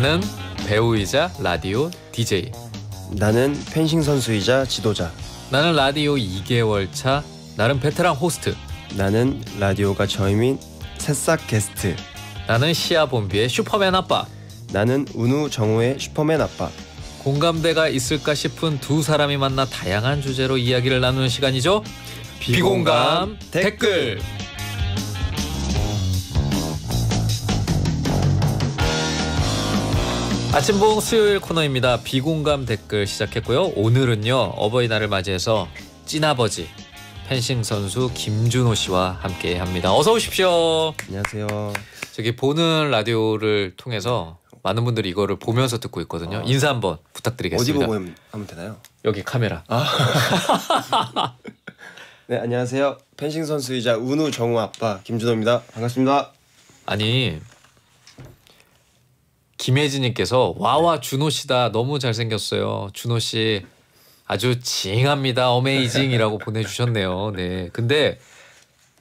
나는 배우이자 라디오 DJ. 나는 펜싱 선수이자 지도자. 나는 라디오 2개월 차나는 베테랑 호스트. 나는 라디오가 저임인 새싹 게스트. 나는 시아 본비의 슈퍼맨 아빠. 나는 운우 정우의 슈퍼맨 아빠. 공감대가 있을까 싶은 두 사람이 만나 다양한 주제로 이야기를 나누는 시간이죠. 비공감, 비공감 댓글. 댓글. 아침봉 수요일 코너입니다. 비공감 댓글 시작했고요. 오늘은요 어버이날을 맞이해서 찐아버지 펜싱 선수 김준호 씨와 함께합니다. 어서 오십시오. 안녕하세요. 저기 보는 라디오를 통해서 많은 분들이 이거를 보면서 듣고 있거든요. 아. 인사 한번 부탁드리겠습니다. 보고 하면 하면 되나요? 여기 카메라. 아. 네 안녕하세요. 펜싱 선수이자 운우 정우 아빠 김준호입니다. 반갑습니다. 아니 김혜진님께서 와와 네. 준호 씨다 너무 잘생겼어요. 준호 씨 아주 징합니다. 어메이징이라고 보내주셨네요. 네. 근데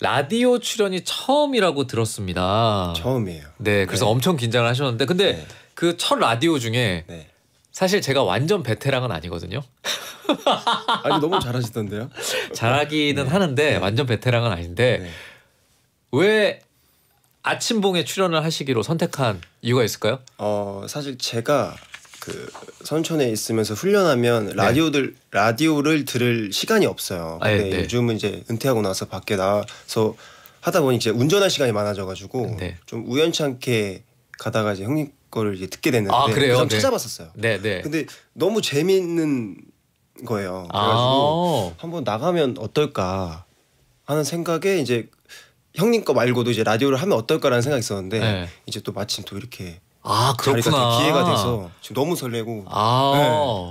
라디오 출연이 처음이라고 들었습니다. 처음이에요. 네. 그래서 네. 엄청 긴장을 하셨는데 근데 네. 그첫 라디오 중에 네. 사실 제가 완전 베테랑은 아니거든요. 아니 너무 잘하시던데요? 잘하기는 네. 하는데 네. 완전 베테랑은 아닌데 왜 아침봉에 출연을 하시기로 선택한 이유가 있을까요? 어 사실 제가 그 선촌에 있으면서 훈련하면 네. 라디오들 라디오를 들을 시간이 없어요. 아, 근데 아, 네. 요즘은 이제 은퇴하고 나서 밖에 나와서 하다 보니 이제 운전할 시간이 많아져가지고 네. 좀 우연찮게 가다가 이제 형님 거를 이제 듣게 됐는데 아, 그래요? 그 네. 찾아봤었어요. 네, 네. 근데 너무 재밌는 거예요. 그래가지고 아~ 한번 나가면 어떨까 하는 생각에 이제 형님 거 말고도 이제 라디오를 하면 어떨까라는 생각이 있었는데 네. 이제 또 마침 또 이렇게 아 그렇구나 기회가 돼서 지금 너무 설레고 아,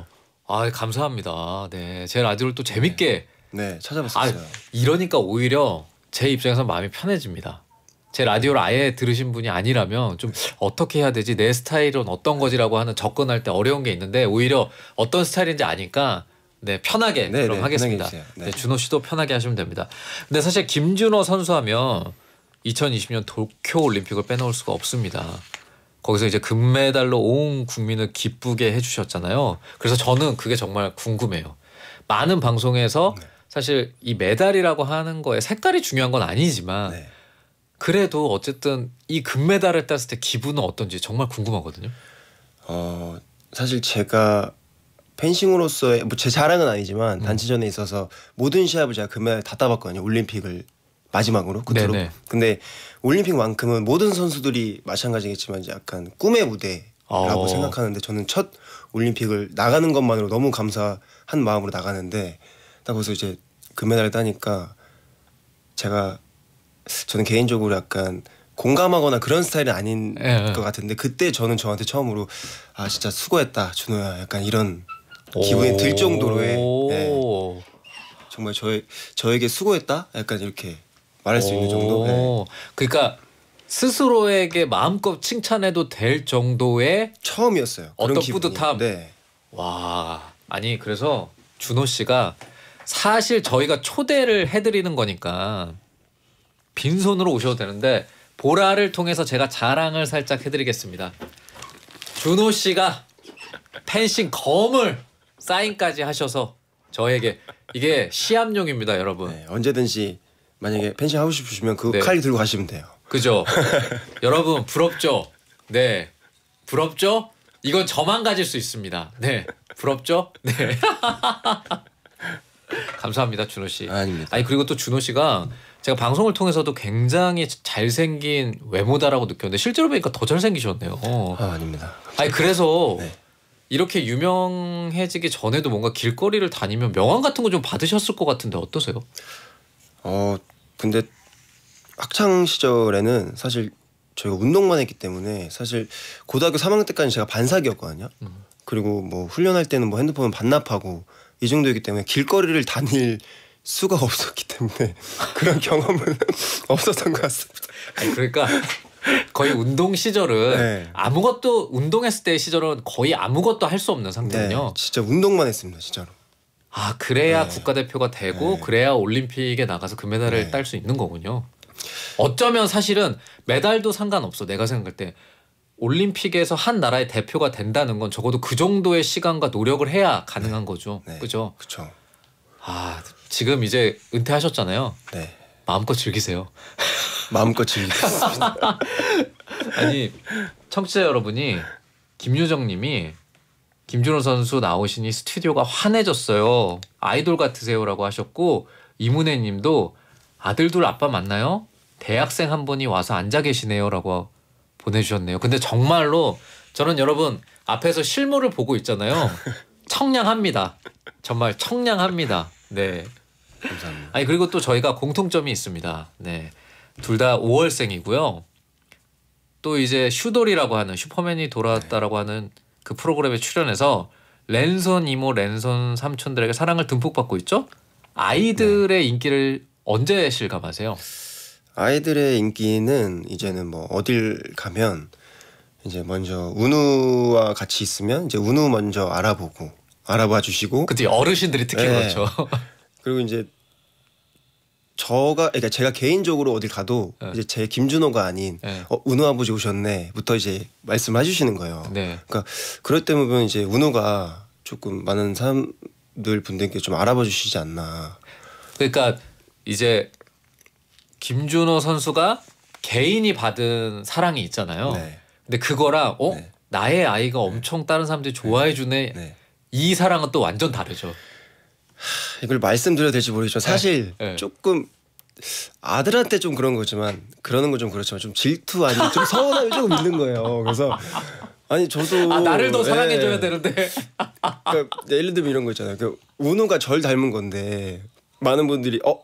네. 아 감사합니다 네제 라디오를 또 재밌게 네, 네 찾아봤어요 아, 이러니까 오히려 제 입장에서 마음이 편해집니다 제 라디오를 아예 들으신 분이 아니라면 좀 어떻게 해야 되지 내 스타일은 어떤 거지라고 하는 접근할 때 어려운 게 있는데 오히려 어떤 스타일인지 아니까 네 편하게 네, 그럼 네, 하겠습니다. 편하게 네, 네. 준호 씨도 편하게 하시면 됩니다. 근데 사실 김준호 선수하면 2020년 도쿄 올림픽을 빼놓을 수가 없습니다. 거기서 이제 금메달로 온 국민을 기쁘게 해주셨잖아요. 그래서 저는 그게 정말 궁금해요. 많은 방송에서 네. 사실 이 메달이라고 하는 거에 색깔이 중요한 건 아니지만 그래도 어쨌든 이 금메달을 땄을 때 기분은 어떤지 정말 궁금하거든요. 어 사실 제가 펜싱으로서의 뭐 제 자랑은 아니지만 음. 단체전에 있어서 모든 시합을 제가 금메달 다 따봤거든요. 올림픽을 마지막으로 그으로 네네. 근데 올림픽만큼은 모든 선수들이 마찬가지겠지만 약간 꿈의 무대라고 오. 어. 생각하는데 저는 첫 올림픽을 나가는 것만으로 너무 감사한 마음으로 나가는데 딱 거기서 이제 금메달을 따니까 제가 저는 개인적으로 약간 공감하거나 그런 스타일은 아닌 예, 예. 것 같은데 그때 저는 저한테 처음으로 아 진짜 수고했다 준호야 약간 이런 기분이 들 정도로의 네. 정말 저 저에게 수고했다 약간 이렇게 말할 수 있는 정도. 네. 그러니까 스스로에게 마음껏 칭찬해도 될 정도의 처음이었어요. 어떤 뿌듯함. 네. 와 아니 그래서 준호 씨가 사실 저희가 초대를 해드리는 거니까 빈손으로 오셔도 되는데 보라를 통해서 제가 자랑을 살짝 해드리겠습니다. 준호 씨가 펜싱 검을 사인까지 하셔서 저에게 이게 시합용입니다, 여러분. 네, 언제든지 만약에 펜싱 하고 싶으시면 그 네. 칼 들고 가시면 돼요. 그죠? 여러분 부럽죠? 네, 부럽죠? 이건 저만 가질 수 있습니다. 네, 부럽죠? 네. 감사합니다, 준호 씨. 아닙니다. 아니 그리고 또 준호 씨가 제가 방송을 통해서도 굉장히 잘생긴 외모다라고 느꼈는데 실제로 보니까 더 잘생기셨네요. 아, 아닙니다. 아니 그래서 네. 이렇게 유명해지기 전에도 뭔가 길거리를 다니면 명함 같은 거 좀 받으셨을 것 같은데 어떠세요? 어 근데 학창 시절에는 사실 저희가 운동만 했기 때문에 사실 고등학교 3학년 때까지 제가 반사기였거든요. 음. 그리고 뭐 훈련할 때는 뭐 핸드폰 반납하고 이 정도이기 때문에 길거리를 다닐 수가 없었기 때문에 그런 경험은 없었던 것 같습니다. 아니 그러니까 거의 운동 시절은 네. 아무것도 운동했을 때 시절은 거의 아무것도 할 수 없는 상태군요. 네, 진짜 운동만 했습니다, 진짜로. 아 그래야 네. 국가대표가 되고 네. 그래야 올림픽에 나가서 금메달을 그 네. 딸수 있는 거군요. 어쩌면 사실은 메달도 상관없어 내가 생각할 때 올림픽에서 한 나라의 대표가 된다는 건 적어도 그 정도의 시간과 노력을 해야 가능한 네. 거죠. 그죠? 그렇죠. 아 지금 이제 은퇴하셨잖아요. 네. 마음껏 즐기세요. 마음껏 즐기겠습니다. 아니 청취자 여러분이 김유정님이 김준호 선수 나오시니 스튜디오가 환해졌어요. 아이돌 같으세요라고 하셨고 이문혜님도 아들 둘 아빠 맞나요? 대학생 한 분이 와서 앉아 계시네요라고 보내주셨네요. 근데 정말로 저는 여러분 앞에서 실물을 보고 있잖아요. 청량합니다. 정말 청량합니다. 네. 감사합니다. 아니 그리고 또 저희가 공통점이 있습니다. 네, 둘 다 5월생이고요. 또 이제 슈돌이라고 하는 슈퍼맨이 돌아왔다라고 네. 하는 그 프로그램에 출연해서 랜선 이모 랜선 삼촌들에게 사랑을 듬뿍 받고 있죠. 아이들의 네. 인기를 언제 실감하세요? 아이들의 인기는 이제는 뭐 어딜 가면 이제 먼저 운우와 같이 있으면 이제 운우 먼저 알아보고 알아봐 주시고 그때 어르신들이 특히 네. 그렇죠. 그리고 이제 저가 그러니까 제가 개인적으로 어딜 가도 네. 이제 제 김준호가 아닌 네. 어, 은우 아버지 오셨네부터 이제 말씀해 주시는 거예요. 네. 그러니까 그럴 때 보면 이제 은우가 조금 많은 사람들 분들께 좀 알아봐 주시지 않나. 그러니까 이제 김준호 선수가 개인이 받은 사랑이 있잖아요. 네. 근데 그거랑 어 네. 나의 아이가 엄청 다른 사람들이 네. 좋아해 주네. 이 사랑은 또 완전 다르죠. 이걸 말씀드려야 될지 모르겠지만 네. 사실 네. 조금 아들한테 좀 그런 거지만 그러는 건 좀 그렇지만 좀 질투 아니면 좀 서운함이 조금 있는 거예요. 그래서 아니 저도 아, 나를 더 사랑해줘야 예. 되는데 그러니까 예를 들면 이런 거 있잖아요. 그 운우가 절 닮은 건데 많은 분들이 어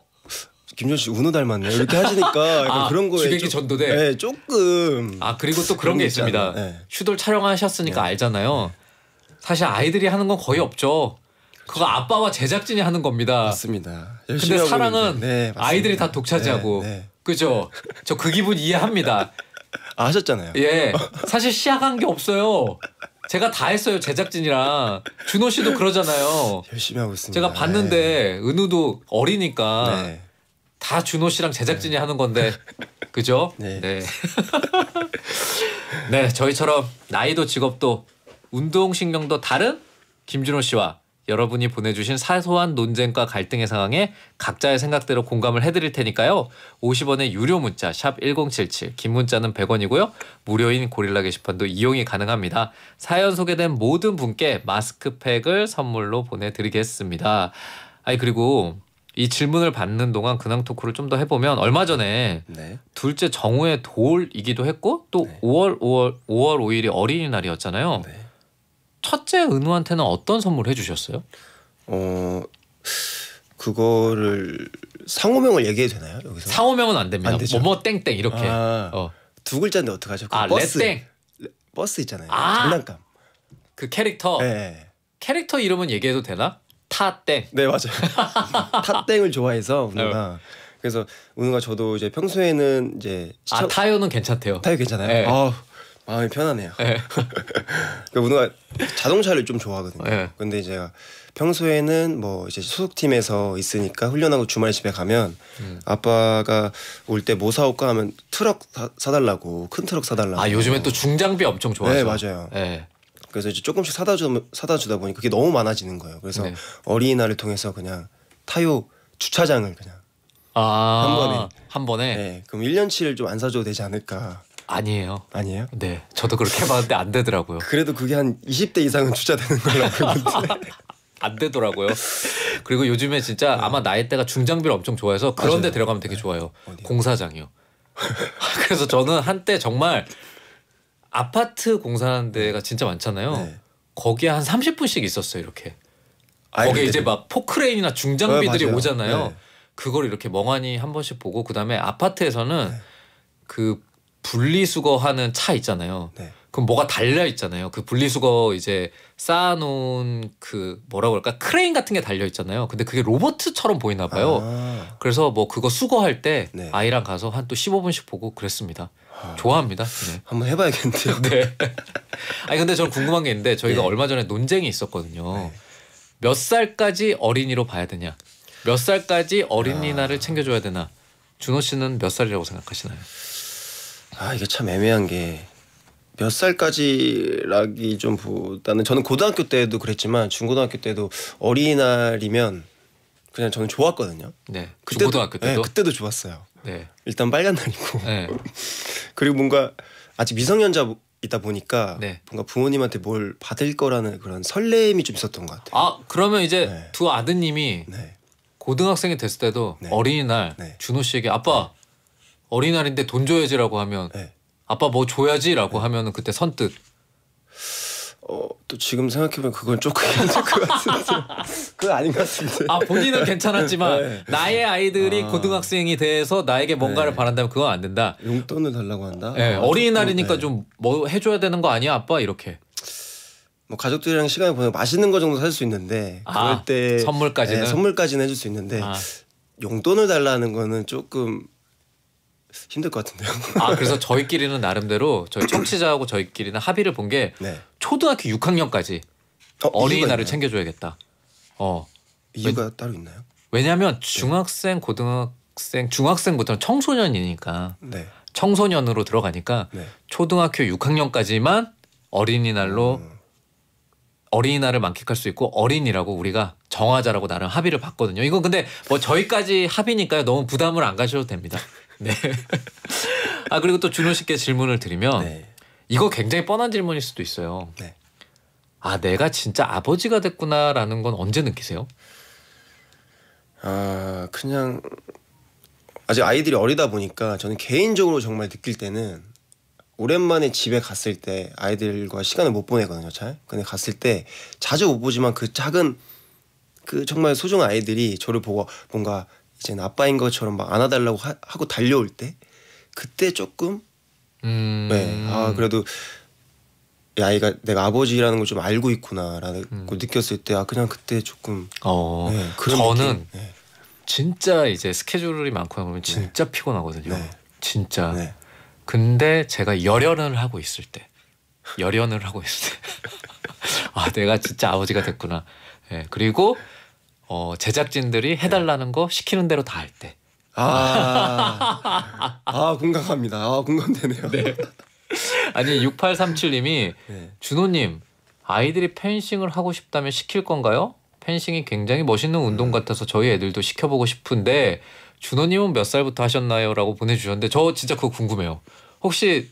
김준 씨 운우 닮았네 이렇게 하시니까 아, 그런 거에 주객이 전도돼. 네, 조금 아 그리고 또 그런, 그런 게 있습니다. 네. 슈돌 촬영하셨으니까 네. 알잖아요. 사실 아이들이 하는 건 거의 없죠. 그거 아빠와 제작진이 하는 겁니다. 맞습니다. 근데 사랑은 네, 아이들이 다 독차지하고 네, 네. 그죠? 저 그 기분 이해합니다. 아셨잖아요. 예, 사실 시작한 게 없어요. 제가 다 했어요 제작진이랑 준호 씨도 그러잖아요. 열심히 하고 있습니다. 제가 봤는데 네. 은우도 어리니까 네. 다 준호 씨랑 제작진이 하는 건데 그죠? 네. 네, 네 저희처럼 나이도 직업도 운동 신경도 다른 김준호 씨와 여러분이 보내주신 사소한 논쟁과 갈등의 상황에 각자의 생각대로 공감을 해드릴 테니까요. 50원의 유료 문자 샵 1077, 긴 문자는 100원이고요. 무료인 고릴라 게시판도 이용이 가능합니다. 사연 소개된 모든 분께 마스크팩을 선물로 보내드리겠습니다. 아니 그리고 이 질문을 받는 동안 근황 토크를 좀 더 해보면 얼마 전에 네. 둘째 정우의 돌이기도 했고 또 네. 5월 5월 5월 5일이 어린이날이었잖아요. 네. 첫째 은우한테는 어떤 선물 해주셨어요? 어 그거를 상호명을 얘기해도 되나요 여기서? 상호명은 안 됩니다. 안 되죠? 뭐뭐 땡땡 이렇게. 아, 어. 두 글자인데 어떻게 하죠? 그 아 버스 레땡. 버스 있잖아요. 아, 장난감. 그 캐릭터. 네. 캐릭터 이름은 얘기해도 되나? 타땡. 네 맞아요. 타땡을 좋아해서 은우 어. 그래서 은우가 저도 이제 평소에는 이제 아, 시청... 아 타요는 괜찮대요. 타요 괜찮아요. 네. 아 마음이 편하네요. 네. 예. 뭔가 그러니까 자동차를 좀 좋아하거든요. 네. 근데 제가 평소에는 뭐 이제 소속팀에서 있으니까 훈련하고 주말 에 집에 가면 음. 아빠가 올 때 뭐 사올까 하면 트럭 사, 달라고큰 트럭 사달라고. 아 요즘에 또 중장비 엄청 네, 좋아하죠. 네 맞아요. 네. 그래서 이제 조금씩 사다 주 사다 주다 보니 그게 너무 많아지는 거예요. 그래서 네. 어린이날을 통해서 그냥 타요 주차장을 그냥 아~ 한 번에 한 번에. 네, 그럼 1년치를 좀 안 사줘도 되지 않을까. 아니에요. 아니에요? 네. 저도 그렇게 해봤는데 안 되더라고요. 그래도 그게 한 20대 이상은 투자되는 걸로 알고 있는데. 안 되더라고요. 그리고 요즘에 진짜 네. 아마 나이대가 중장비를 엄청 좋아해서 그런 데 들어가면 되게 네. 좋아요. 어 공사장이요. 그래서 저는 한때 정말 아파트 공사하는 데가 진짜 많잖아요. 네. 거기에 한 30분씩 있었어요, 이렇게. 아, 거기에 네. 이제 막 포크레인이나 중장비들이 어, 오잖아요. 네. 그걸 이렇게 멍하니 한 번씩 보고 그다음에 아파트에서는 네. 그 분리수거하는 차 있잖아요. 네. 그럼 뭐가 달려 있잖아요. 그 분리수거 이제 쌓아놓은 그뭐라그럴까 크레인 같은 게 달려 있잖아요. 근데 그게 로버트처럼 보이나 봐요. 아. 그래서 뭐 그거 수거할 때 네. 아이랑 가서 한 또 15분씩 보고 그랬습니다. 아. 좋아합니다. 네. 한번 해봐야겠는데요. 네. 아니 근데 저는 궁금한 게 있는데 저희가 네. 얼마 전에 논쟁이 있었거든요. 네. 몇 살까지 어린이로 봐야 되냐? 몇 살까지 어린이날을 아. 챙겨줘야 되나? 준호 씨는 몇 살이라고 생각하시나요? 아 이게 참 애매한 게 몇 살까지라기 좀 보다는 저는 고등학교 때도 그랬지만 중고등학교 때도 어린이날이면 그냥 저는 좋았거든요. 네. 그때도, 중고등학교 때도 네, 그때도 좋았어요. 네. 일단 빨간 날이고 네. 그리고 뭔가 아직 미성년자 이다 보니까 네. 뭔가 부모님한테 뭘 받을 거라는 그런 설렘이 좀 있었던 것 같아요. 아 그러면 이제 네. 두 아드님이 네. 고등학생이 됐을 때도 네. 어린이날 네. 준호 씨에게 아빠 네. 어린아이인데 돈 줘야지라고 하면 네. 아빠 뭐 줘야지라고 네. 하면 그때 선뜻 어, 또 지금 생각해보면 그건 조금 힘들 것 같은데 그건 아닌 것 같은데 아 본인은 괜찮았지만 네. 나의 아이들이 아. 고등학생이 돼서 나에게 뭔가를 네. 바란다면 그건 안 된다 용돈을 달라고 한다? 네, 아, 어린이날이니까좀뭐 네. 해줘야 되는 거 아니야 아빠 이렇게 뭐 가족들이랑 시간을 보내 맛있는 거 정도 살 수 있는데 아, 그럴 때 선물까지는? 네, 선물까지는 해줄 수 있는데 아. 용돈을 달라는 거는 조금 힘들 것 같은데요. 아 그래서 저희끼리는 나름대로 저희 청취자하고 저희끼리는 합의를 본게 네. 초등학교 6학년까지 어, 린이날을 챙겨줘야겠다. 어 이유가 왜, 따로 있나요? 왜냐하면 네. 중학생, 네. 고등학생, 중학생부터는 청소년이니까 네. 청소년으로 들어가니까 네. 초등학교 6학년까지만 어린이날로 음. 어린이날을 만끽할 수 있고 어린이라고 우리가 정하자라고 나름 합의를 봤거든요. 이건 근데 뭐 저희까지 합의니까요. 너무 부담을 안 가셔도 됩니다. 네. 아 그리고 또 준호 씨께 질문을 드리면 네. 이거 굉장히 뻔한 질문일 수도 있어요. 네. 아 내가 진짜 아버지가 됐구나라는 건 언제 느끼세요? 아 그냥 아직 아이들이 어리다 보니까 저는 개인적으로 정말 느낄 때는 오랜만에 집에 갔을 때 아이들과 시간을 못 보내거든요 잘 근데 갔을 때 자주 못 보지만 그 작은 그 정말 소중한 아이들이 저를 보고 뭔가 이제는 아빠인 것처럼 막 안아달라고 하, 고 달려올 때 그때 조금 음... 네. 아 그래도 아이가 내가 아버지라는 걸 좀 알고 있구나라는 음. 느꼈을 때 아 그냥 그때 조금 어 네, 저는 네. 진짜 이제 스케줄이 많고 하면 네. 네. 진짜 네. 피곤하거든요 진짜 근데 제가 열연을 하고 있을 때 열연을 하고 있을 때 아 내가 진짜 아버지가 됐구나 예 그리고 어, 제작진들이 해달라는 거 시키는 대로 다 할 때. 아, 아 공감합니다. 아 공감되네요. 네. 아니 6837님이 네. 준호님 아이들이 펜싱을 하고 싶다면 시킬 건가요? 펜싱이 굉장히 멋있는 운동 음. 같아서 저희 애들도 시켜보고 싶은데 준호님은 몇 살부터 하셨나요?라고 보내주셨는데 저 진짜 그거 궁금해요. 혹시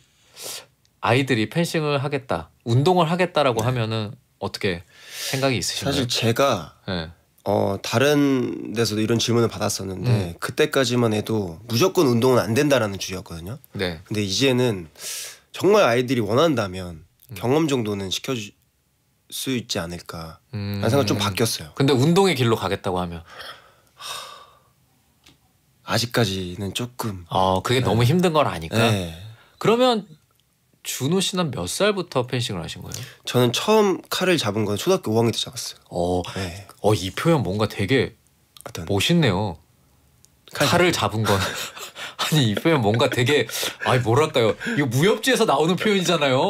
아이들이 펜싱을 하겠다, 운동을 하겠다라고 네. 하면은 어떻게 생각이 있으신가요? 사실 제가 네. 어 다른 데서도 이런 질문을 받았었는데 음. 그때까지만 해도 무조건 운동은 안 된다라는 주의였거든요. 네. 근데 이제는 정말 아이들이 원한다면 음. 경험 정도는 시켜줄 수 있지 않을까 라는 생각 좀 음. 바뀌었어요. 근데 운동의 길로 가겠다고 하면 아직까지는 조금 어 그게 네. 너무 힘든 걸 아니까 네. 그러면 준호 씨는 몇 살부터 펜싱을 하신 거예요? 저는 처음 칼을 잡은 건 초등학교 5학년 때 잡았어요. 어, 네. 어, 이 표현 뭔가 되게 어떤... 멋있네요. 칼, 칼을 잡은 건 아니 이 표현 뭔가 되게 아니 뭐랄까요? 이거 무협지에서 나오는 표현이잖아요.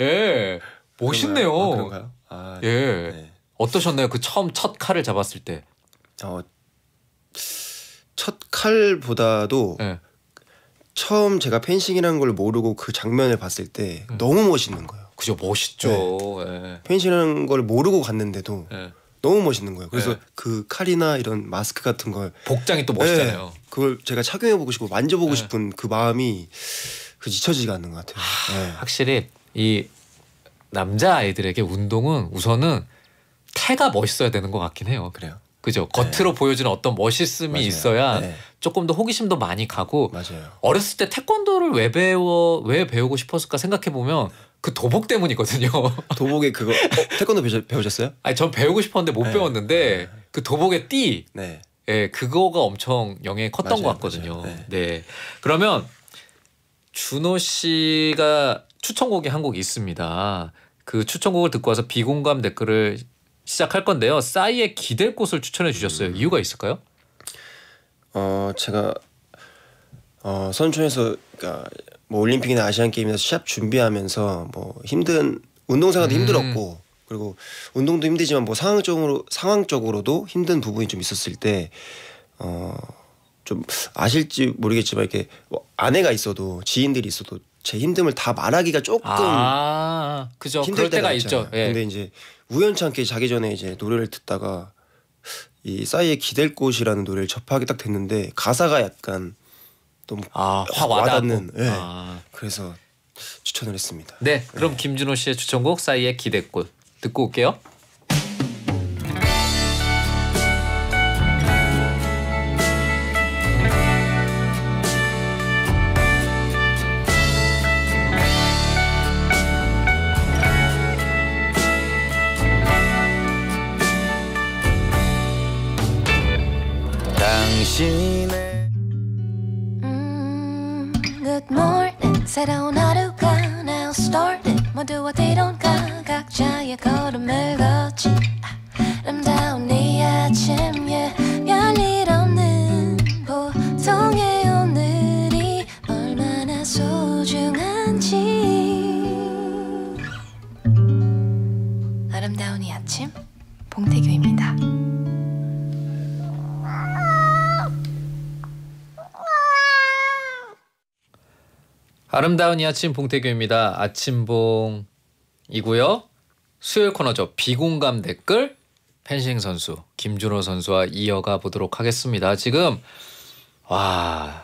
예, 멋있네요. 그런가요? 아, 그런가요? 아, 예, 네. 어떠셨나요? 그 처음 첫 칼을 잡았을 때? 어, 첫 칼보다도 네. 처음 제가 펜싱이라는 걸 모르고 그 장면을 봤을 때 음. 너무 멋있는 거예요. 그죠 멋있죠. 네. 예. 펜싱이라는 걸 모르고 갔는데도 예. 너무 멋있는 거예요. 그래서 네. 그 칼이나 이런 마스크 같은 걸 복장이 또 멋있잖아요. 네. 그걸 제가 착용해 보고 싶고 만져보고 네. 싶은 그 마음이 그지쳐지지가 않는 것 같아요. 하, 아, 확실히 이 남자 아이들에게 운동은 우선은 태가 멋있어야 되는 것 같긴 해요. 그래요. 그죠. 네. 겉으로 네. 보여지는 어떤 멋있음이 맞아요. 있어야 네. 조금 더 호기심도 많이 가고 맞아요. 어렸을 때 태권도를 왜 배워 왜 배우고 싶었을까 생각해 보면 그 도복 때문이거든요. 도복에 그거 어, 태권도 배우셨어요? 아니 전 배우고 싶었는데 못 네. 배웠는데 네. 그 도복의 띠, 네, 예, 그거가 엄청 영향이 컸던 맞아요. 것 같거든요. 네. 네. 그러면 준호 씨가 추천곡이 한 곡 있습니다. 그 추천곡을 듣고 와서 비공감 댓글을 시작할 건데요. 싸이의 기댈 곳을 추천해 주셨어요. 음. 이유가 있을까요? 어 제가 어 선촌에서 그러니까 뭐 올림픽이나 아시안 게임에서 시합 준비하면서 뭐 힘든 운동생활도 음. 힘들었고 그리고 운동도 힘들지만 뭐 상황적으로 상황적으로도 힘든 부분이 좀 있었을 때 어. 좀 아실지 모르겠지만 이렇게 뭐 아내가 있어도 지인들이 있어도 제 힘듦을 다 말하기가 조금 아, 그죠. 힘들 그럴 때가, 때가 있죠. 예. 근데 이제 우연찮게 자기 전에 이제 노래를 듣다가 이 싸이의 기댈 곳이라는 노래를 접하게 딱 됐는데 가사가 약간 너무 아, 와닿는 예. 아. 그래서 추천을 했습니다. 네, 그럼 네. 김준호 씨의 추천곡 싸이의 기대꽃 듣고 올게요. set on um 아름다운 이 아침 봉태규입니다. 아침봉이고요. 수요일 코너죠. 비공감 댓글 펜싱 선수 김준호 선수와 이어가 보도록 하겠습니다. 지금 와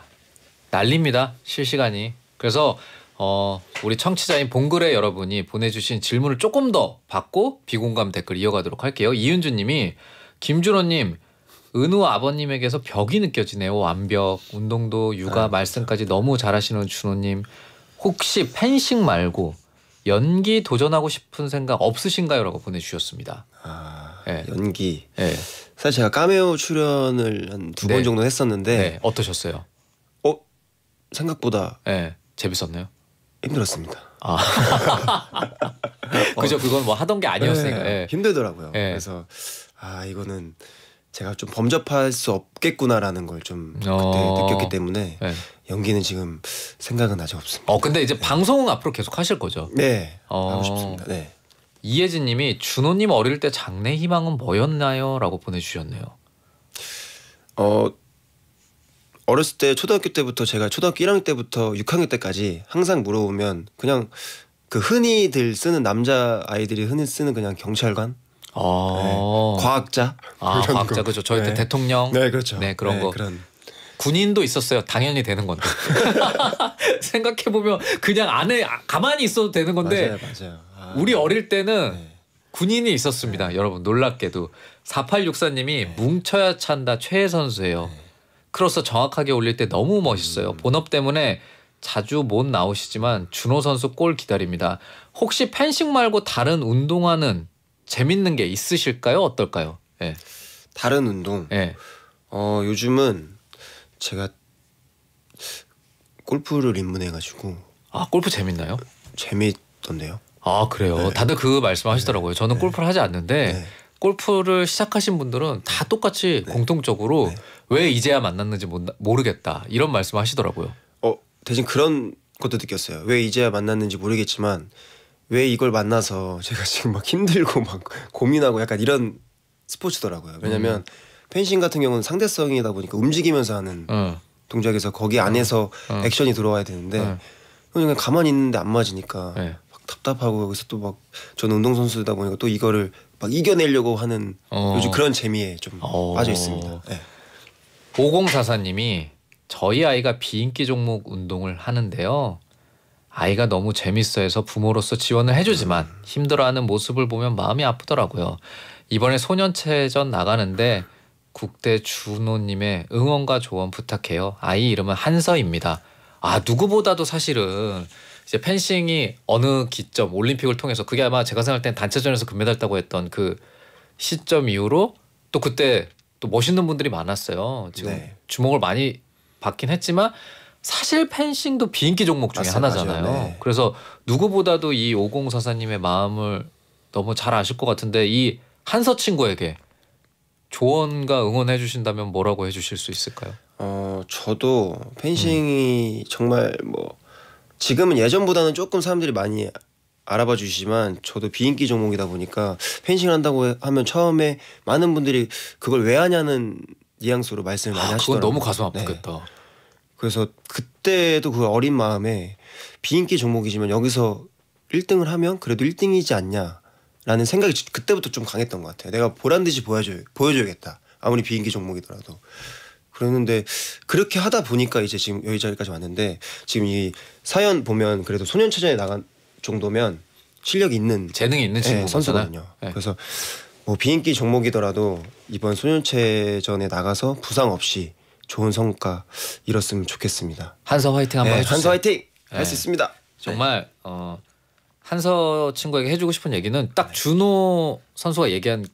난립니다. 실시간이. 그래서 어, 우리 청취자인 봉그레 여러분이 보내주신 질문을 조금 더 받고 비공감 댓글 이어가도록 할게요. 이윤주님이 김준호님 은우 아버님에게서 벽이 느껴지네요. 완벽 운동도 육아 아. 말씀까지 너무 잘하시는 준호님 혹시 펜싱 말고 연기 도전하고 싶은 생각 없으신가요라고 보내주셨습니다. 아, 네. 연기. 네. 사실 제가 까메오 출연을 한 두번 네. 정도 했었는데 네. 어떠셨어요? 어 생각보다 네. 재밌었나요? 힘들었습니다. 아. 그죠 그건 뭐 하던 게 아니었으니까 네. 힘들더라고요. 그래서 아 이거는 제가 좀 범접할 수 없겠구나라는 걸 좀 그때 어. 느꼈기 때문에 네. 연기는 지금 생각은 아직 없습니다. 어 근데 이제 네. 방송은 앞으로 계속 하실 거죠? 네 어... 하고 싶습니다. 네. 이예진님이 준호님 어릴 때 장래 희망은 뭐였나요?라고 보내주셨네요. 어 어렸을 때 초등학교 때부터 제가 초등학교 1학년 때부터 6학년 때까지 항상 물어보면 그냥 그 흔히들 쓰는 남자 아이들이 흔히 쓰는 그냥 경찰관 아~ 네. 과학자. 아, 과학자 그죠 저희 네. 대통령. 네, 그렇죠. 네, 그런 네, 거. 그런. 군인도 있었어요. 당연히 되는 건데. 생각해 보면 그냥 안에 가만히 있어도 되는 건데. 맞아요, 맞아요. 아. 우리 어릴 때는 네. 군인이 있었습니다. 네. 여러분 놀랍게도 4864님이 뭉쳐야 찬다 최 선수예요. 크로스 정확하게 올릴 때 너무 멋있어요. 음. 본업 때문에 자주 못 나오시지만 준호 선수 골 기다립니다. 혹시 펜싱 말고 다른 운동화는 재밌는 게 있으실까요? 어떨까요? 예. 다른 운동. 예. 어 요즘은 제가 골프를 입문해가지고. 아 골프 재밌나요? 재밌던데요. 아 그래요. 네. 다들 그 말씀하시더라고요. 저는 네. 골프를 하지 않는데 네. 골프를 시작하신 분들은 다 똑같이 네. 공통적으로 네. 왜 이제야 만났는지 모르겠다 이런 말씀하시더라고요. 어 대신 그런 것도 느꼈어요. 왜 이제야 만났는지 모르겠지만 왜 이걸 만나서 제가 지금 막 힘들고 막 고민하고 약간 이런 스포츠더라고요. 왜냐면 음. 펜싱 같은 경우는 상대성이다 보니까 움직이면서 하는 어. 동작에서 거기 안에서 어. 어. 액션이 들어와야 되는데 어. 그냥 가만히 있는데 안 맞으니까 네. 막 답답하고 여기서 또 막 저는 운동 선수다 보니까 또 이거를 막 이겨내려고 하는 어. 요즘 그런 재미에 좀 어. 빠져 있습니다. 네. 5044님이 저희 아이가 비인기 종목 운동을 하는데요. 아이가 너무 재밌어해서 부모로서 지원을 해주지만 힘들어하는 모습을 보면 마음이 아프더라고요. 이번에 소년체전 나가는데 국대 준호님의 응원과 조언 부탁해요. 아이 이름은 한서입니다. 아 누구보다도 사실은 이제 펜싱이 어느 기점 올림픽을 통해서 그게 아마 제가 생각할 땐 단체전에서 금메달 따고 했던 그 시점 이후로 또 그때 또 멋있는 분들이 많았어요. 지금 네. 주목을 많이 받긴 했지만 사실 펜싱도 비인기 종목 중에 맞습니 하나잖아요. 네. 그래서 누구보다도 이 오공사사님의 마음을 너무 잘 아실 것 같은데 이 한서 친구에게 조언과 응원해 주신다면 뭐라고 해 주실 수 있을까요? 어, 저도 펜싱이 음. 정말 뭐 지금은 예전보다는 조금 사람들이 많이 알아봐 주시지만 저도 비인기 종목이다 보니까 펜싱 을 한다고 하면 처음에 많은 분들이 그걸 왜 하냐는 뉘앙스로 말씀을 아, 많이 하시더라고요. 그건 너무 가슴 아프겠다. 네. 그래서 그때도 그 어린 마음에 비인기 종목이지만 여기서 1등을 하면 그래도 1등이지 않냐라는 생각이 그때부터 좀 강했던 것 같아요. 내가 보란듯이 보여줘 보여줘야겠다. 아무리 비인기 종목이더라도. 그랬는데 그렇게 하다 보니까 이제 지금 여기 자리까지 왔는데 지금 이 사연 보면 그래도 소년체전에 나간 정도면 실력 있는 재능이 있는 네, 선수거든요. 네. 그래서 뭐 비인기 종목이더라도 이번 소년체전에 나가서 부상 없이 좋은 성과 이뤘으면 좋겠습니다. 한서 화이팅 한번 네, 해주세요. 한서 화이팅 네. 할수 있습니다. 네. 정말 어, 한서 친구에게 해주고 싶은 얘기는 딱 네. 준호 선수가 얘기한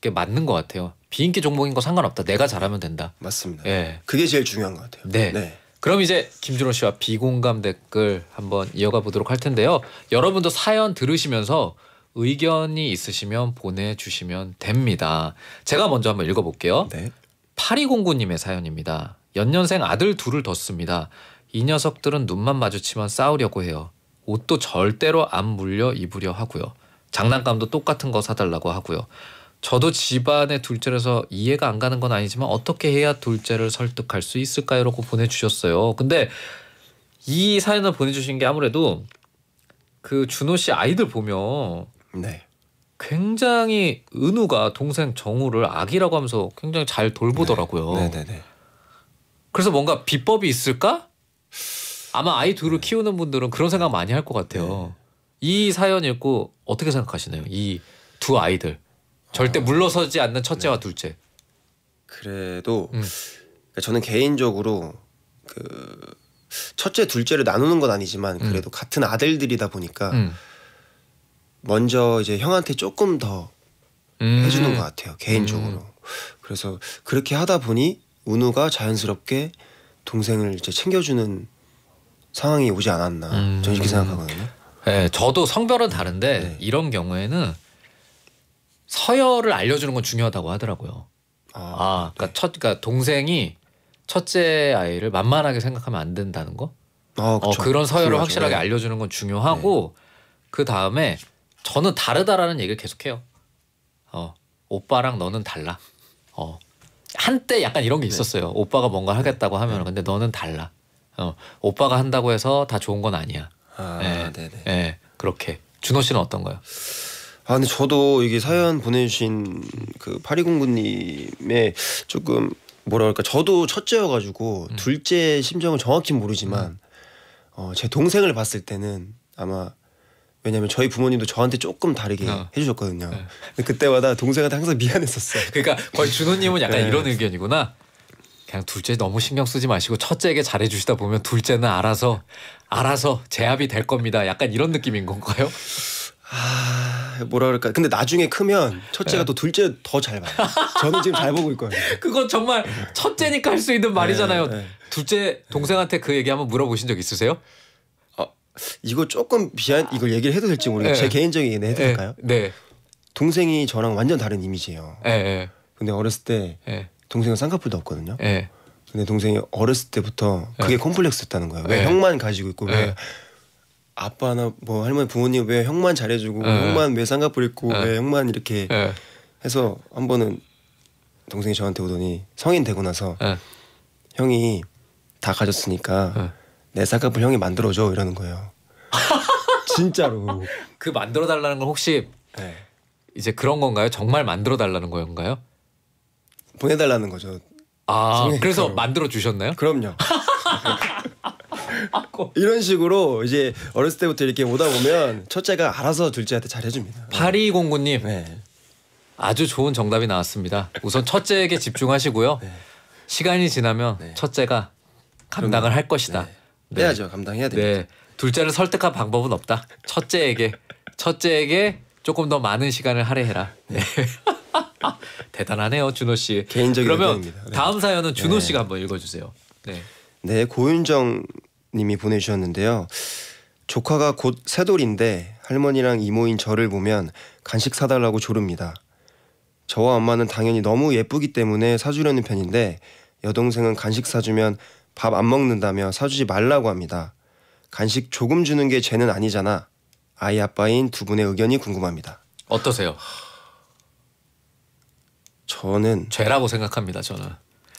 게 맞는 것 같아요. 비인기 종목인 거 상관없다. 내가 잘하면 된다. 맞습니다. 예. 그게 제일 중요한 것 같아요. 네. 네. 그럼 이제 김준호 씨와 비공감 댓글 한번 이어가 보도록 할 텐데요. 여러분도 사연 들으시면서 의견이 있으시면 보내주시면 됩니다. 제가 먼저 한번 읽어볼게요. 네. 8209님의 사연입니다. 연년생 아들 둘을 뒀습니다. 이 녀석들은 눈만 마주치면 싸우려고 해요. 옷도 절대로 안 물려 입으려 하고요. 장난감도 똑같은 거 사달라고 하고요. 저도 집안의 둘째라서 이해가 안 가는 건 아니지만 어떻게 해야 둘째를 설득할 수 있을까요? 라고 보내주셨어요. 근데 이 사연을 보내주신 게 아무래도 그 준호 씨 아이들 보면 네. 굉장히 은우가 동생 정우를 아기라고 하면서 굉장히 잘 돌보더라고요. 네. 네네네. 그래서 뭔가 비법이 있을까? 아마 아이 둘을 네. 키우는 분들은 그런 생각 많이 할 것 같아요. 네. 이 사연 읽고 어떻게 생각하시나요? 이 두 아이들 절대 아. 물러서지 않는 첫째와 네. 둘째. 그래도 음. 그러니까 저는 개인적으로 그 첫째 둘째를 나누는 건 아니지만 그래도 음. 같은 아들들이다 보니까 음. 먼저 이제 형한테 조금 더 음. 해주는 것 같아요 음. 개인적으로. 음. 그래서 그렇게 하다 보니 은우가 자연스럽게 동생을 이제 챙겨주는 상황이 오지 않았나 음. 저는 이렇게 생각하거든요. 네, 저도 성별은 다른데 네. 이런 경우에는 서열을 알려주는 건 중요하다고 하더라고요. 아, 아 그러니까 네. 첫, 그러니까 동생이 첫째 아이를 만만하게 생각하면 안 된다는 거. 아, 어, 그런 서열을 중요하죠. 확실하게 네. 알려주는 건 중요하고 네. 그 다음에 저는 다르다라는 얘기를 계속해요. 어, 오빠랑 너는 달라. 어, 한때 약간 이런 게 네. 있었어요. 네. 오빠가 뭔가 네. 하겠다고 하면 네. 근데 너는 달라. 어, 오빠가 한다고 해서 다 좋은 건 아니야. 아, 예, 네네. 예, 그렇게. 준호 씨는 어떤가요? 아 근데 저도 이게 사연 보내주신 그 파리공구님의 조금 뭐라 까 저도 첫째여가지고 음. 둘째 심정은 정확히 모르지만 음. 어, 제 동생을 봤을 때는 아마 왜냐면 저희 부모님도 저한테 조금 다르게 어. 해주셨거든요. 네. 그때마다 동생한테 항상 미안했었어. 요 그러니까 거의 준호님은 약간 네. 이런 의견이구나. 그냥 둘째 너무 신경 쓰지 마시고 첫째에게 잘해주시다 보면 둘째는 알아서 알아서 제압이 될 겁니다. 약간 이런 느낌인 건가요? 아 뭐라 그럴까 근데 나중에 크면 첫째가 네. 또 둘째 더 잘 봐요 저는 지금 잘 보고 있거든요 그건 정말 첫째니까 할 수 있는 말이잖아요 네, 네. 둘째 동생한테 그 얘기 한번 물어보신 적 있으세요? 이거 조금 비한 아, 이걸 얘기를 해도 될지 모르겠어요. 네. 제 개인적인 얘기는 해도 네, 될까요? 네. 동생이 저랑 완전 다른 이미지예요. 네. 근데 어렸을 때 예. 동생은 쌍꺼풀도 없거든요. 네. 근데 동생이 어렸을 때부터 그게 콤플렉스였다는 거예요. 왜 형만 가지고 있고 왜 아빠나 뭐 할머니 부모님 왜 형만 잘해주고 형만 왜 쌍꺼풀 있고 왜 형만 이렇게 해서 한 번은 동생이 저한테 오더니 성인 되고 나서 형이 다 가졌으니까 내 쌍꺼풀 형이 만들어줘 이러는 거예요. 진짜로. 그 만들어 달라는 건 혹시 네. 이제 그런 건가요? 정말 만들어 달라는 건가요? 보내달라는 거죠. 아 그래서 만들어 주셨나요? 그럼요. 이런 식으로 이제 어렸을 때부터 이렇게 오다 보면 첫째가 알아서 둘째한테 잘 해줍니다. 파리공구님 네. 아주 좋은 정답이 나왔습니다. 우선 첫째에게 집중하시고요. 네. 시간이 지나면 네. 첫째가 감당을 할 것이다. 네. 빼야죠 네. 감당해야 됩니다. 네. 둘째를 설득한 방법은 없다. 첫째에게 첫째에게 조금 더 많은 시간을 할애해라. 네. 대단하네요, 준호 씨. 개인적인 그러면 네. 다음 사연은 준호 네. 씨가 한번 읽어주세요. 네. 네, 고윤정 님이 보내주셨는데요. 조카가 곧 새돌인데 할머니랑 이모인 저를 보면 간식 사달라고 조릅니다. 저와 엄마는 당연히 너무 예쁘기 때문에 사주려는 편인데 여동생은 간식 사주면 밥안 먹는다며 사주지 말라고 합니다. 간식 조금 주는 게 죄는 아니잖아. 아이 아빠인 두 분의 의견이 궁금합니다. 어떠세요? 저는 죄라고 생각합니다. 저는.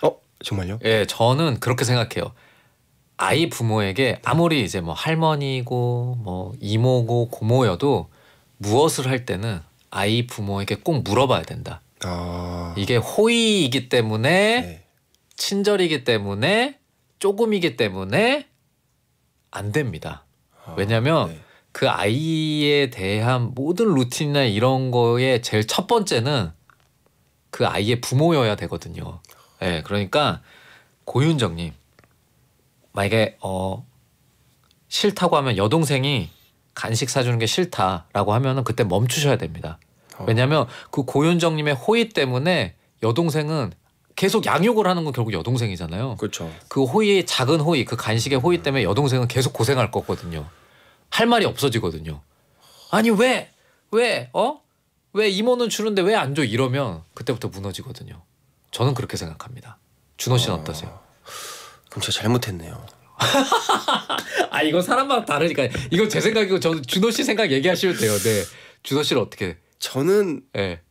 어 정말요? 예, 저는 그렇게 생각해요. 아이 부모에게 아무리 이제 뭐 할머니고 뭐 이모고 고모여도 무엇을 할 때는 아이 부모에게 꼭 물어봐야 된다. 아... 이게 호의이기 때문에 네. 친절이기 때문에 조금이기 때문에 안 됩니다. 아, 왜냐하면 네. 그 아이에 대한 모든 루틴이나 이런 거에 제일 첫 번째는 그 아이의 부모여야 되거든요. 예, 네, 그러니까 고윤정님 만약에 어 싫다고 하면 여동생이 간식 사주는 게 싫다라고 하면은 그때 멈추셔야 됩니다. 어. 왜냐하면 그 고윤정님의 호의 때문에 여동생은 계속 양육을 하는 건 결국 여동생이잖아요. 그렇죠. 그 호의 작은 호의 그 간식의 호의 음. 때문에 여동생은 계속 고생할 거거든요. 할 말이 없어지거든요. 아니 왜? 왜? 어? 왜 이모는 주는데 왜 안 줘? 이러면 그때부터 무너지거든요. 저는 그렇게 생각합니다. 준호 씨는 아. 어... 떠세요 그럼 제 잘못했네요. 아이거 사람마다 다르니까 이거제 생각이고 저는 준호 씨 생각 얘기하시면 돼요. 네. 준호 씨를 어떻게? 저는 예. 네.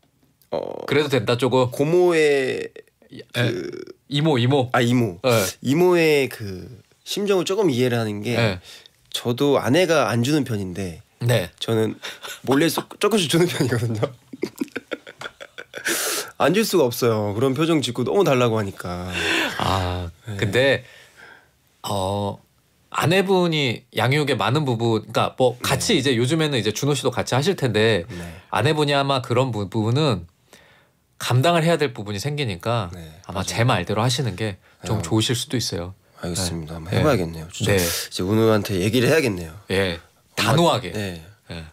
어... 그래도 된다 조금 고모의 예, 그, 그 이모 이모 아 이모 네. 이모의 그 심정을 조금 이해를 하는 게 네. 저도 아내가 안 주는 편인데 네. 저는 몰래 조금씩 주는 편이거든요. 안 줄 수가 없어요. 그런 표정 짓고 너무 달라고 하니까. 아 네. 근데 어 아내분이 양육에 많은 부분, 그러니까 뭐 같이 네. 이제 요즘에는 이제 준호 씨도 같이 하실 텐데 네. 아내분이 아마 그런 부분은 감당을 해야 될 부분이 생기니까 네, 아마 맞아요. 제 말대로 하시는 게좀 네. 좋으실 수도 있어요. 알겠습니다. 네. 한번 해봐야겠네요. 진짜 네. 이제 우우한테 얘기를 해야겠네요. 예, 단호하게. 네. 예.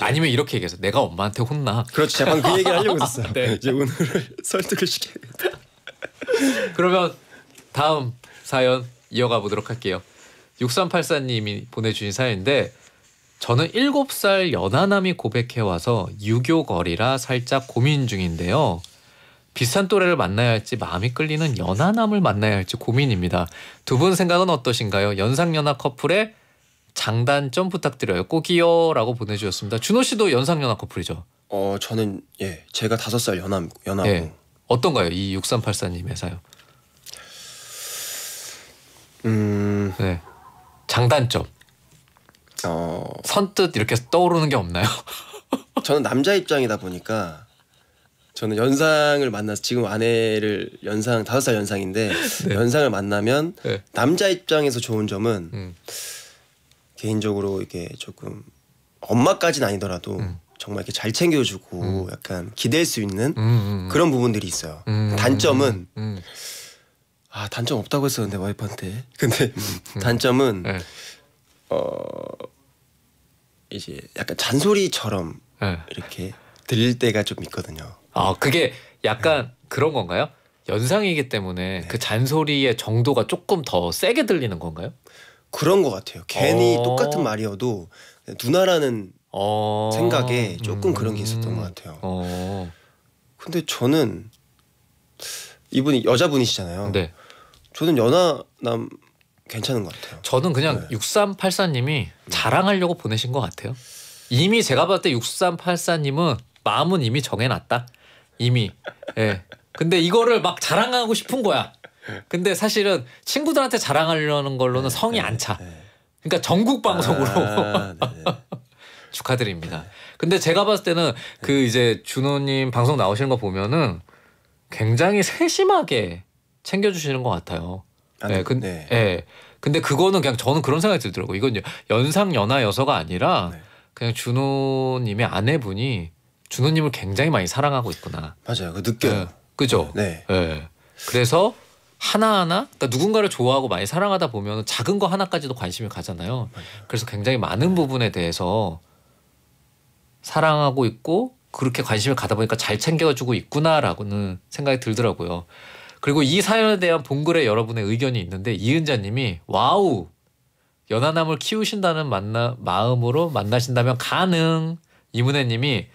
아니면 이렇게 얘기해서 내가 엄마한테 혼나. 그렇지. 제가 방금 그 얘기를 하려고 했었어요. 이제 운우를 설득을 시켜야겠다. 그러면 다음 사연 이어가 보도록 할게요. 6384님이 보내주신 사연인데 저는 7살 연하남이 고백해와서 유교거리라 살짝 고민 중인데요. 비싼 또래를 만나야 할지 마음이 끌리는 연하남을 만나야 할지 고민입니다. 두 분 생각은 어떠신가요? 연상연하 커플의 장단점 부탁드려요. 꼭이요 라고 보내주셨습니다. 준호 씨도 연상연하 커플이죠? 어 저는 예 제가 5살 연하, 연하고 예. 어떤가요? 이 6384님의 사연 음... 네. 장단점 어... 선뜻 이렇게 떠오르는 게 없나요? 저는 남자 입장이다 보니까 저는 연상을 만나서 지금 아내를 연상 다섯 살 연상인데 네. 연상을 만나면 네. 남자 입장에서 좋은 점은 음. 개인적으로 이게 조금 엄마까지는 아니더라도 음. 정말 이렇게 잘 챙겨주고 음. 약간 기댈 수 있는 음, 음, 음. 그런 부분들이 있어요. 단점은 아 단점 없다고 했었는데 와이프한테 근데 단점은 네. 어 이제 약간 잔소리처럼 네. 이렇게 들릴 때가 좀 있거든요. 아 그게 약간 네. 그런 건가요? 연상이기 때문에 네. 그 잔소리의 정도가 조금 더 세게 들리는 건가요? 그런 것 같아요. 괜히 어... 똑같은 말이어도 누나라는 어... 생각에 조금 음... 그런 게 있었던 것 같아요. 어... 근데 저는 이분이 여자분이시잖아요. 네. 저는 연하남 괜찮은 것 같아요. 저는 그냥 네. 6384님이 음. 자랑하려고 보내신 것 같아요. 이미 제가 봤을 때 6384님은 마음은 이미 정해놨다. 이미. 예. 근데 이거를 막 자랑하고 싶은 거야. 근데 사실은 친구들한테 자랑하려는 걸로는 네, 성이 네, 안 차. 네. 그러니까 전국 방송으로 아, 네, 네, 축하드립니다. 근데 제가 봤을 때는 그 이제 준호님 방송 나오시는 거 보면은 굉장히 세심하게 챙겨주시는 것 같아요. 네, 네, 근, 네. 네. 근데 그거는 그냥 저는 그런 생각이 들더라고요. 이건 연상 연하여서가 아니라 네. 그냥 준호님의 아내분이 준호님을 굉장히 많이 사랑하고 있구나. 맞아요. 그 느껴요. 네. 그죠? 네, 네. 네. 그래서 하나하나 그러니까 누군가를 좋아하고 많이 사랑하다 보면 작은 거 하나까지도 관심이 가잖아요. 맞아요. 그래서 굉장히 많은 네. 부분에 대해서 사랑하고 있고 그렇게 관심을 가다 보니까 잘 챙겨주고 있구나라고는 생각이 들더라고요. 그리고 이 사연에 대한 본글에 여러분의 의견이 있는데 이은자님이 와우 연하남을 키우신다는 만나, 마음으로 만나신다면 가능 이문혜님이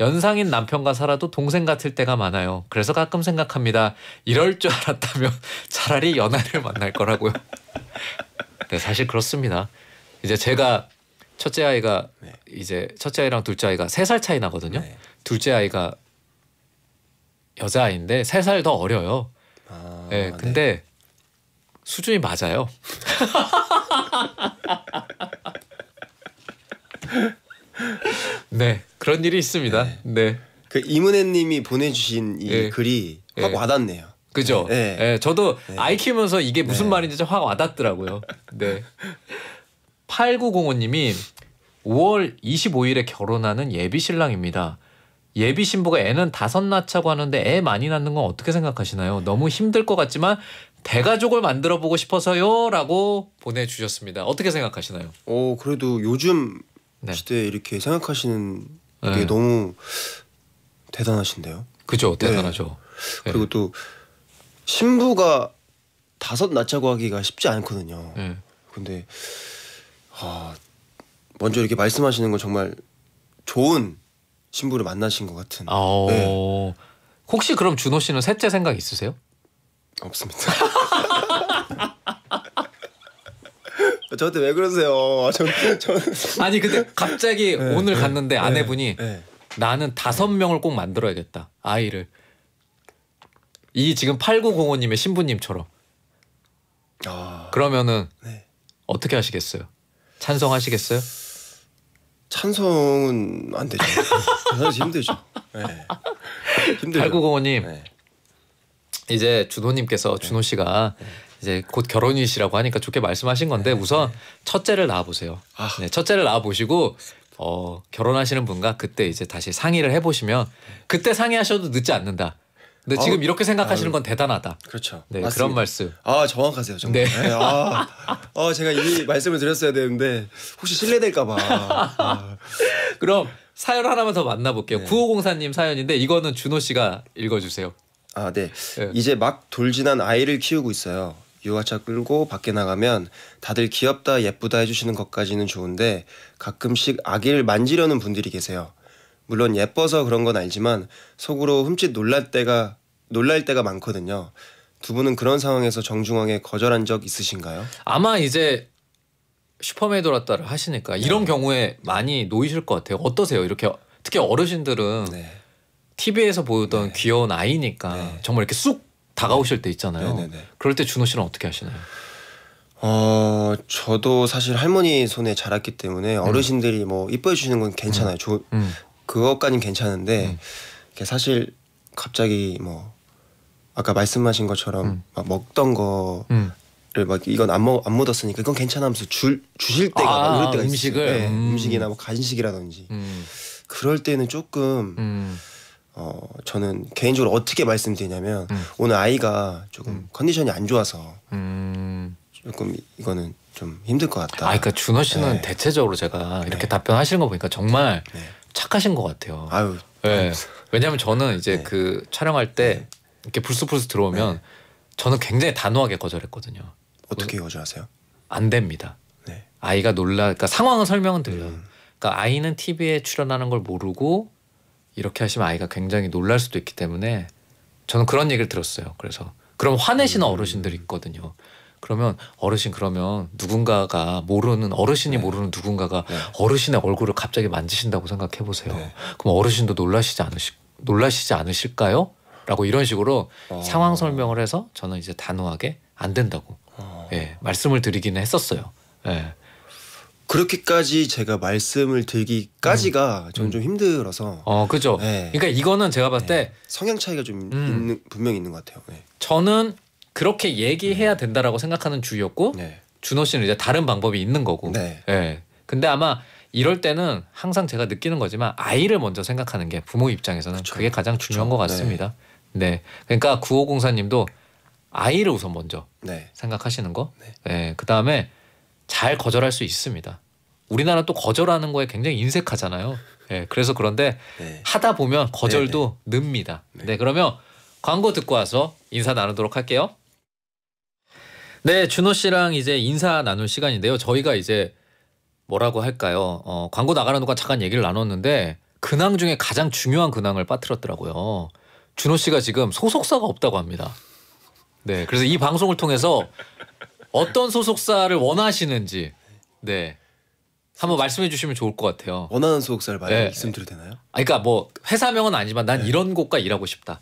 연상인 남편과 살아도 동생 같을 때가 많아요. 그래서 가끔 생각합니다. 이럴 줄 알았다면 차라리 연하를 만날 거라고요. 네, 사실 그렇습니다. 이제 제가 첫째 아이가 네. 이제 첫째 아이랑 둘째 아이가 세 살 차이 나거든요. 네. 둘째 아이가 여자 아이인데 세 살 더 어려요. 예, 아, 네, 근데 네. 수준이 맞아요. 네, 그런 일이 있습니다. 네. 네. 그 이문혜님이 보내주신 이 네. 글이 예. 확 네. 와닿네요. 그죠? 네. 예, 네. 저도 아이 키우면서 이게 무슨 네. 말인지 좀확 와닿더라고요. 네. 8905님이 5월 25일에 결혼하는 예비 신랑입니다. 예비 신부가 애는 다섯 낳자고 하는데 애 많이 낳는 건 어떻게 생각하시나요? 너무 힘들 것 같지만 대가족을 만들어 보고 싶어서요라고 보내 주셨습니다. 어떻게 생각하시나요? 어, 그래도 요즘 네. 시대에 이렇게 생각하시는 네. 게 네. 너무 대단하신데요. 그죠? 네. 대단하죠. 네. 그리고 또 신부가 다섯 낳자고 하기가 쉽지 않거든요. 네. 근데 아, 먼저 이렇게 말씀하시는 건 정말 좋은 신부를 만나신 것 같은. 아, 네. 혹시 그럼 준호 씨는 셋째 생각 있으세요? 없습니다. 저한테 왜 그러세요? 아, 저, 저... 아니 근데 갑자기 네, 오늘 네. 갔는데 네, 아내분이 네, 나는 다섯 명을 꼭 만들어야겠다 아이를 이 지금 8905님의 신부님처럼 아... 그러면은 네. 어떻게 하시겠어요? 찬성하시겠어요? 찬성은 안 되죠. 그 사실 힘들죠. 네. 힘들죠. 8905님 네. 예. 이제 준호님께서 예. 준호 씨가 이제 곧 결혼이시라고 하니까 좋게 말씀하신 건데 우선 첫째를 낳아 보세요. 아. 네, 첫째를 낳아 보시고 어, 결혼하시는 분과 그때 이제 다시 상의를 해보시면 그때 상의하셔도 늦지 않는다. 근데 지금 아, 이렇게 생각하시는 아건 대단하다. 그렇죠. 네, 맞습니다. 그런 말씀. 아 정확하세요. 정말. 네. 네. 아, 아, 제가 이 말씀을 드렸어야 되는데 혹시 실례될까봐. 아. 그럼 사연 하나만 더 만나볼게요. 네. 9504님 사연인데 이거는 준호 씨가 읽어주세요. 아 네. 네. 이제 막 돌진한 아이를 키우고 있어요. 유아차 끌고 밖에 나가면 다들 귀엽다 예쁘다 해주시는 것까지는 좋은데 가끔씩 아기를 만지려는 분들이 계세요. 물론 예뻐서 그런 건 알지만 속으로 흠칫 놀랄 때가 놀랄 때가 많거든요. 두 분은 그런 상황에서 정중앙에 거절한 적 있으신가요? 아마 이제 슈퍼맨 돌았다를 하시니까 네. 이런 네. 경우에 많이 놓이실 것 같아요. 어떠세요? 이렇게 특히 어르신들은 네. TV에서 보던 네. 귀여운 아이니까 네. 정말 이렇게 쑥 다가오실 때 있잖아요. 네, 그럴 때 준호 씨는 어떻게 하시나요? 어 저도 사실 할머니 손에 자랐기 때문에 음. 어르신들이 뭐 이뻐해 주시는 건 괜찮아요. 음. 조, 음. 그것까지는 괜찮은데 음. 사실 갑자기 뭐 아까 말씀하신 것처럼 음. 막 먹던 거를 음. 막 이건 안, 먹, 안 묻었으니까 이건 괜찮아면서 하줄 주실 때가 아, 그럴 때가 음식을 있어 네, 음. 식이나뭐 간식이라든지 음. 그럴 때는 조금 음. 어 저는 개인적으로 어떻게 말씀드리냐면 음. 오늘 아이가 조금 컨디션이 안 좋아서 조금 이거는 좀 힘들 것 같다. 아, 그러니까 준호 씨는 네. 대체적으로 제가 이렇게 네. 답변하시는 거 보니까 정말 네. 착하신 것 같아요. 아유. 네. 예. 왜냐하면 저는 이제 네. 그 촬영할 때 네. 이렇게 불쑥불쑥 들어오면 네. 저는 굉장히 단호하게 거절했거든요. 어떻게 거절하세요? 안 됩니다. 네. 아이가 놀라, 그러니까 상황을 설명은 드려요. 음. 그러니까 아이는 TV에 출연하는 걸 모르고 이렇게 하시면 아이가 굉장히 놀랄 수도 있기 때문에 저는 그런 얘기를 들었어요. 그래서 그럼 화내시는 음. 어르신들이 있거든요. 그러면 어르신 그러면 누군가가 모르는 어르신이 네. 모르는 누군가가 네. 어르신의 얼굴을 갑자기 만지신다고 생각해 보세요. 네. 그럼 어르신도 놀라시지 않으실 놀라시지 않으실까요? 라고 이런 식으로 어. 상황 설명을 해서 저는 이제 단호하게 안 된다고 어. 예, 말씀을 드리기는 했었어요. 예. 그렇게까지 제가 말씀을 드리기까지가 음. 저는 음. 힘들어서. 어, 그죠. 네. 그러니까 이거는 제가 봤을 네. 때 성향 차이가 좀 음. 있는, 분명히 있는 것 같아요. 네. 저는 그렇게 얘기해야 음. 된다라고 생각하는 주였고 네. 준호 씨는 이제 다른 방법이 있는 거고. 네. 예. 근데 아마 이럴 때는 항상 제가 느끼는 거지만 아이를 먼저 생각하는 게 부모 입장에서는 그쵸. 그게 가장 중요한 것 네. 같습니다. 네. 네. 그러니까 구호공사님도 아이를 우선 먼저 네. 생각하시는 거. 네. 예. 그 다음에 잘 거절할 수 있습니다. 우리나라 또 거절하는 거에 굉장히 인색하잖아요. 예. 그래서 그런데 네. 하다 보면 거절도 네. 네. 늡니다. 네. 그러면 광고 듣고 와서 인사 나누도록 할게요. 네, 준호 씨랑 이제 인사 나눌 시간인데요. 저희가 이제 뭐라고 할까요? 어, 광고 나가는 동안 잠깐 얘기를 나눴는데 근황 중에 가장 중요한 근황을 빠뜨렸더라고요. 준호 씨가 지금 소속사가 없다고 합니다. 네, 그래서 이 방송을 통해서 어떤 소속사를 원하시는지 네 한번 말씀해 주시면 좋을 것 같아요. 원하는 소속사를 네. 말씀드려도 네. 되나요? 아, 그러니까 뭐 회사명은 아니지만 난 네. 이런 곳과 일하고 싶다.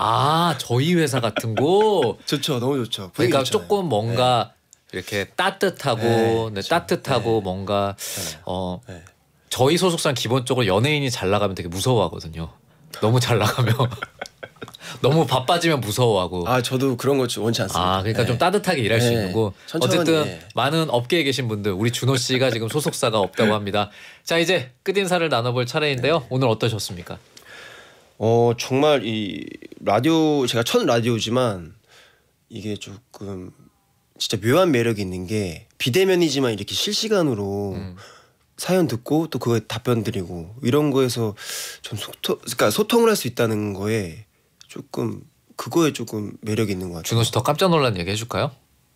아 저희 회사 같은 곳 좋죠 너무 좋죠 그러니까 좋잖아요. 조금 뭔가 네. 이렇게 따뜻하고 네, 네, 따뜻하고 네. 뭔가 네. 어 네. 저희 소속사는 기본적으로 연예인이 잘 나가면 되게 무서워하거든요 너무 잘 나가면 너무 바빠지면 무서워하고 아 저도 그런 거 원치 않습니다 아 그러니까 좀 따뜻하게 일할 수 있는 거 어쨌든 많은 업계에 계신 분들 우리 준호 씨가 지금 소속사가 없다고 합니다 자 이제 끝 인사를 나눠볼 차례인데요 오늘 어떠셨습니까? 어 정말 이 라디오 제가 첫 라디오지만 이게 조금 진짜 묘한 매력이 있는 게 비대면이지만 이렇게 실시간으로 음. 사연 듣고 또 그거에 답변 드리고 이런 거에서 좀 소통 그니까 소통을 할 수 있다는 거에 조금 그거에 조금 매력이 있는 것 같아요. 준호 씨 더 깜짝 놀란 얘기 해줄까요?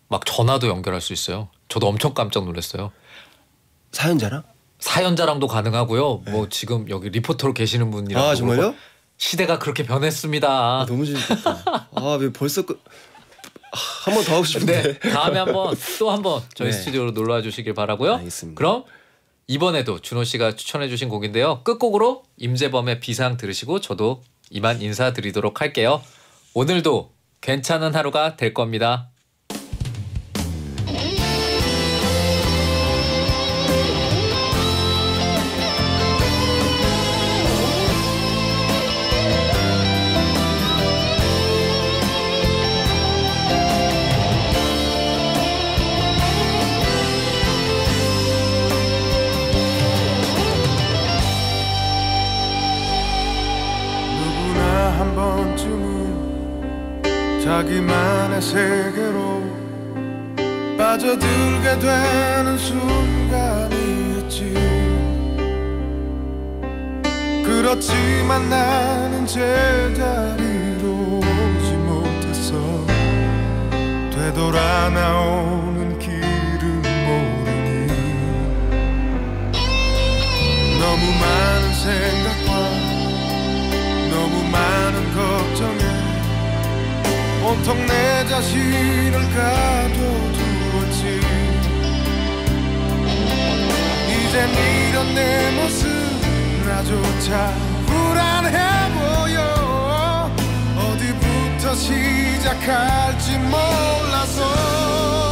막 전화도 연결할 수 있어요. 저도 엄청 깜짝 놀랐어요. 사연자랑? 사연자랑도 가능하고요. 뭐 네. 뭐 지금 여기 리포터로 계시는 분이랑 아 정말요? 시대가 그렇게 변했습니다. 아, 너무 재밌겠다. 아, 왜 벌써 끝? 한번 더 하고 싶은데. 네, 다음에 한번 또 한번 저희 네. 스튜디오로 놀러 와 주시길 바라고요. 알겠습니다. 그럼 이번에도 준호 씨가 추천해 주신 곡인데요. 끝곡으로 임재범의 비상 들으시고 저도 이만 인사드리도록 할게요. 오늘도 괜찮은 하루가 될 겁니다. 자기만의 세계로 빠져들게 되는 순간이 있지 그렇지만 나는 제자리로 오지 못했어 되돌아 나오는 길을 모르니 너무 많은 생 온통 내 자신을 가둬두었지 이젠 이런 내 모습 나조차 불안해 보여 어디부터 시작할지 몰라서